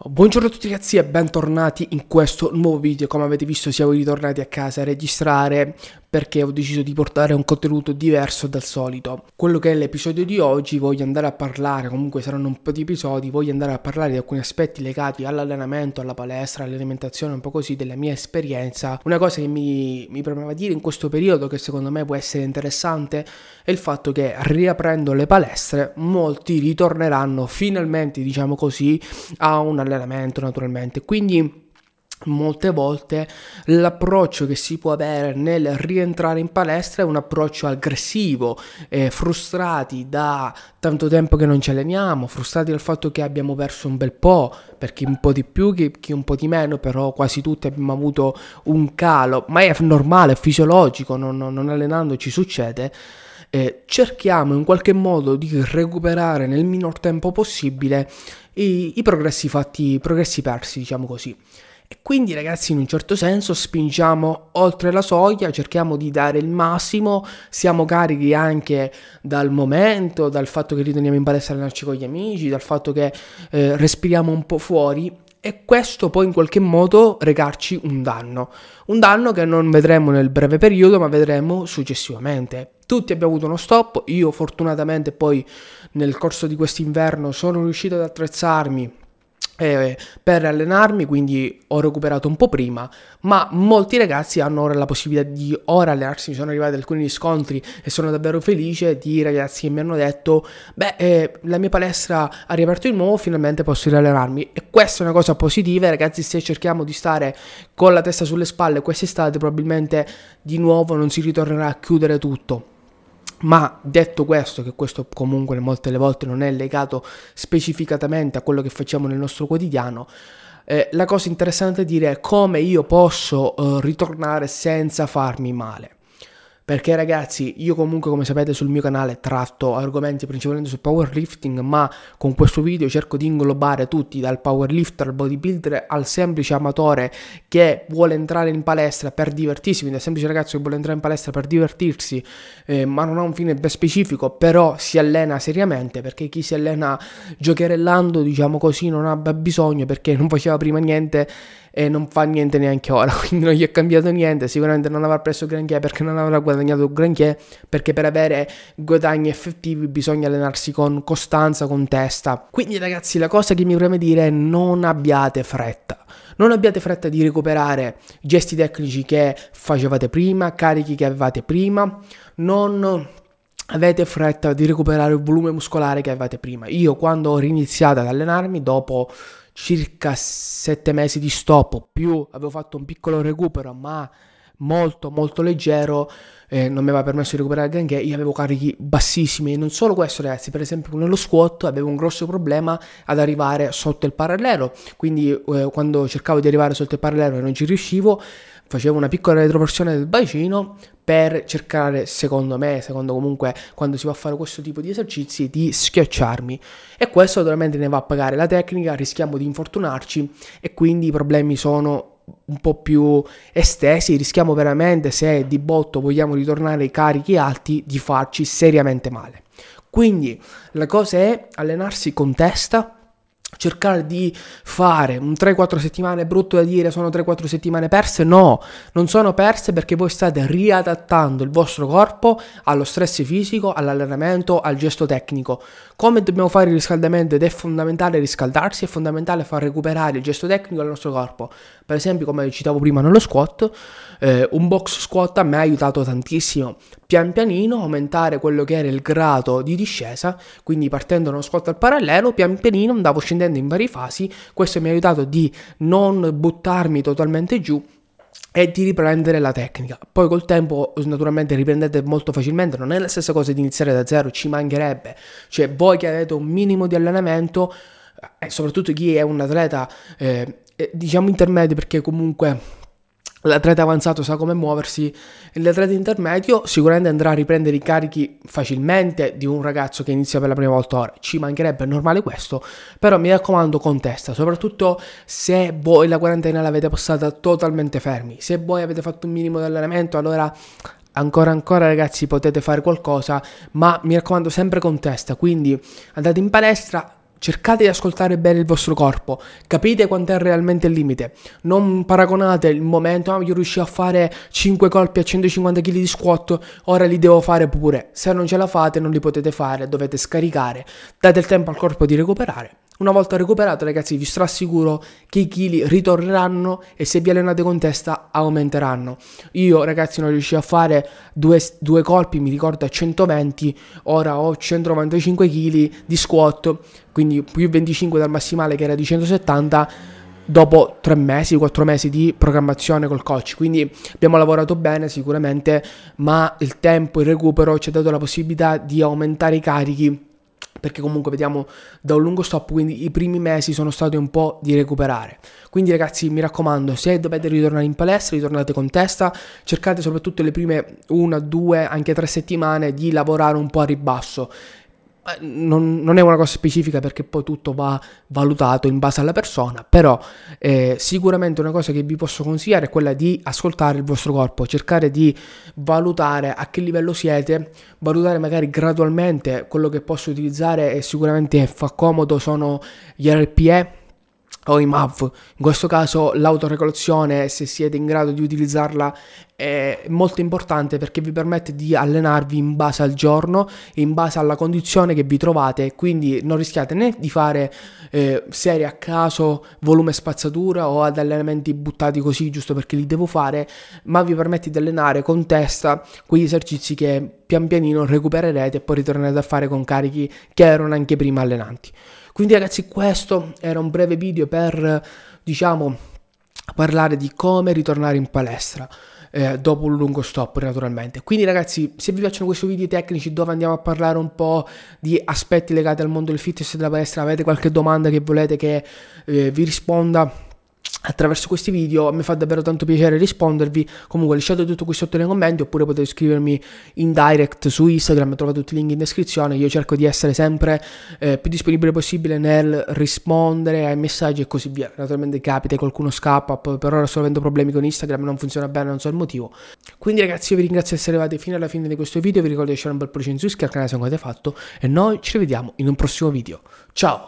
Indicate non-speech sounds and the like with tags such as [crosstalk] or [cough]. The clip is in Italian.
Buongiorno a tutti ragazzi e bentornati in questo nuovo video, come avete visto siamo ritornati a casa a registrare perché ho deciso di portare un contenuto diverso dal solito. Quello che è l'episodio di oggi voglio andare a parlare, comunque saranno un po' di episodi, voglio andare a parlare di alcuni aspetti legati all'allenamento, alla palestra, all'alimentazione, un po' così della mia esperienza. Una cosa che mi, mi premeva dire in questo periodo che secondo me può essere interessante è il fatto che riaprendo le palestre molti ritorneranno finalmente, diciamo così, a un allenamento naturalmente. Quindi molte volte l'approccio che si può avere nel rientrare in palestra è un approccio aggressivo, eh, frustrati da tanto tempo che non ci alleniamo, frustrati dal fatto che abbiamo perso un bel po', per chi un po' di più, chi, chi un po' di meno, però quasi tutti abbiamo avuto un calo, ma è normale, è fisiologico, non, non allenandoci succede. Eh, cerchiamo in qualche modo di recuperare nel minor tempo possibile i, i progressi fatti, i progressi persi, diciamo così. E quindi ragazzi in un certo senso spingiamo oltre la soglia, cerchiamo di dare il massimo, siamo carichi anche dal momento, dal fatto che riteniamo in palestra a allenarci con gli amici, dal fatto che eh, respiriamo un po' fuori e questo può in qualche modo recarci un danno, un danno che non vedremo nel breve periodo ma vedremo successivamente. Tutti abbiamo avuto uno stop, io fortunatamente poi nel corso di quest'inverno sono riuscito ad attrezzarmi eh, per allenarmi, quindi ho recuperato un po' prima, ma molti ragazzi hanno ora la possibilità di ora allenarsi, mi sono arrivati alcuni riscontri e sono davvero felice di ragazzi che mi hanno detto, beh, eh, la mia palestra ha riaperto di nuovo, finalmente posso riallenarmi e questa è una cosa positiva, ragazzi, se cerchiamo di stare con la testa sulle spalle quest'estate probabilmente di nuovo non si ritornerà a chiudere tutto. Ma detto questo, che questo comunque molte volte non è legato specificatamente a quello che facciamo nel nostro quotidiano, eh, la cosa interessante è dire come io posso eh, ritornare senza farmi male perché ragazzi io comunque come sapete sul mio canale tratto argomenti principalmente sul powerlifting ma con questo video cerco di inglobare tutti dal powerlifter al bodybuilder al semplice amatore che vuole entrare in palestra per divertirsi quindi al semplice ragazzo che vuole entrare in palestra per divertirsi eh, ma non ha un fine ben specifico però si allena seriamente perché chi si allena giocherellando diciamo così non ha bisogno perché non faceva prima niente e non fa niente neanche ora, [laughs] quindi non gli è cambiato niente, sicuramente non avrà preso granché perché non avrà guadagnato granché, perché per avere guadagni effettivi bisogna allenarsi con costanza, con testa. Quindi ragazzi la cosa che mi preme dire è non abbiate fretta. Non abbiate fretta di recuperare gesti tecnici che facevate prima, carichi che avevate prima, non avete fretta di recuperare il volume muscolare che avevate prima. Io quando ho riniziato ad allenarmi dopo circa sette mesi di stop, più avevo fatto un piccolo recupero, ma molto molto leggero eh, non mi aveva permesso di recuperare granché io avevo carichi bassissimi e non solo questo ragazzi per esempio nello squat avevo un grosso problema ad arrivare sotto il parallelo quindi eh, quando cercavo di arrivare sotto il parallelo e non ci riuscivo facevo una piccola retroversione del bacino per cercare, secondo me, secondo comunque quando si va a fare questo tipo di esercizi, di schiacciarmi. E questo naturalmente ne va a pagare la tecnica, rischiamo di infortunarci e quindi i problemi sono un po' più estesi, rischiamo veramente, se di botto vogliamo ritornare ai carichi alti, di farci seriamente male. Quindi la cosa è allenarsi con testa, cercare di fare un 3-4 settimane, è brutto da dire, sono 3-4 settimane perse, no, non sono perse perché voi state riadattando il vostro corpo allo stress fisico, all'allenamento, al gesto tecnico. Come dobbiamo fare il riscaldamento ed è fondamentale riscaldarsi, è fondamentale far recuperare il gesto tecnico al nostro corpo. Per esempio, come citavo prima nello squat, eh, un box squat a me ha aiutato tantissimo. Pian pianino aumentare quello che era il grado di discesa, quindi partendo da uno squat al parallelo, pian pianino andavo scendendo scendendo in varie fasi, questo mi ha aiutato di non buttarmi totalmente giù e di riprendere la tecnica. Poi col tempo naturalmente riprendete molto facilmente, non è la stessa cosa di iniziare da zero, ci mancherebbe. Cioè voi che avete un minimo di allenamento eh, e soprattutto chi è un atleta eh, eh diciamo intermedio perché comunque L'atleta avanzato sa come muoversi, l'atleta intermedio sicuramente andrà a riprendere i carichi facilmente di un ragazzo che inizia per la prima volta. Ora ci mancherebbe, è normale questo, però mi raccomando con testa, soprattutto se voi la quarantena l'avete passata totalmente fermi, se voi avete fatto un minimo di allenamento, allora ancora ancora ragazzi potete fare qualcosa, ma mi raccomando sempre con testa, quindi andate in palestra, Cercate di ascoltare bene il vostro corpo, capite quanto è realmente il limite. Non paragonate il momento, ah, io riuscivo a fare 5 colpi a 150 kg di squat, ora li devo fare pure. Se non ce la fate, non li potete fare, dovete scaricare. Date il tempo al corpo di recuperare. Una volta recuperato, ragazzi, vi strassicuro che i chili ritorneranno e se vi allenate con testa aumenteranno. Io, ragazzi, non riuscivo a fare due, due colpi, mi ricordo a 120, ora ho 195 kg di squat quindi più 25 dal massimale che era di 170 dopo tre mesi, quattro mesi di programmazione col coach. Quindi abbiamo lavorato bene sicuramente, ma il tempo, il recupero ci ha dato la possibilità di aumentare i carichi perché comunque vediamo da un lungo stop, quindi i primi mesi sono stati un po' di recuperare. Quindi ragazzi, mi raccomando, se dovete ritornare in palestra, ritornate con testa, cercate soprattutto le prime una, due, anche tre settimane di lavorare un po' a ribasso eh, non, non, è una cosa specifica perché poi tutto va valutato in base alla persona, però eh, sicuramente una cosa che vi posso consigliare è quella di ascoltare il vostro corpo, cercare di valutare a che livello siete, valutare magari gradualmente quello che posso utilizzare e sicuramente fa comodo sono gli RPE, o i MAV. In questo caso l'autoregolazione, se siete in grado di utilizzarla, è molto importante perché vi permette di allenarvi in base al giorno, in base alla condizione che vi trovate, quindi non rischiate né di fare eh, serie a caso, volume spazzatura o ad allenamenti buttati così giusto perché li devo fare, ma vi permette di allenare con testa quegli esercizi che pian pianino recupererete e poi ritornerete a fare con carichi che erano anche prima allenanti. Quindi ragazzi questo era un breve video per diciamo parlare di come ritornare in palestra. Eh, dopo un lungo stop naturalmente quindi ragazzi se vi piacciono questi video tecnici dove andiamo a parlare un po' di aspetti legati al mondo del fitness e della palestra avete qualche domanda che volete che eh, vi risponda attraverso questi video mi fa davvero tanto piacere rispondervi comunque lasciate tutto qui sotto nei commenti oppure potete scrivermi in direct su Instagram trovate tutti i link in descrizione io cerco di essere sempre eh, più disponibile possibile nel rispondere ai messaggi e così via naturalmente capita qualcuno scappa per ora sto avendo problemi con Instagram non funziona bene non so il motivo quindi ragazzi io vi ringrazio di essere arrivati fino alla fine di questo video vi ricordo di lasciare un bel pollice in su iscrivervi al canale se non l'avete fatto e noi ci rivediamo in un prossimo video ciao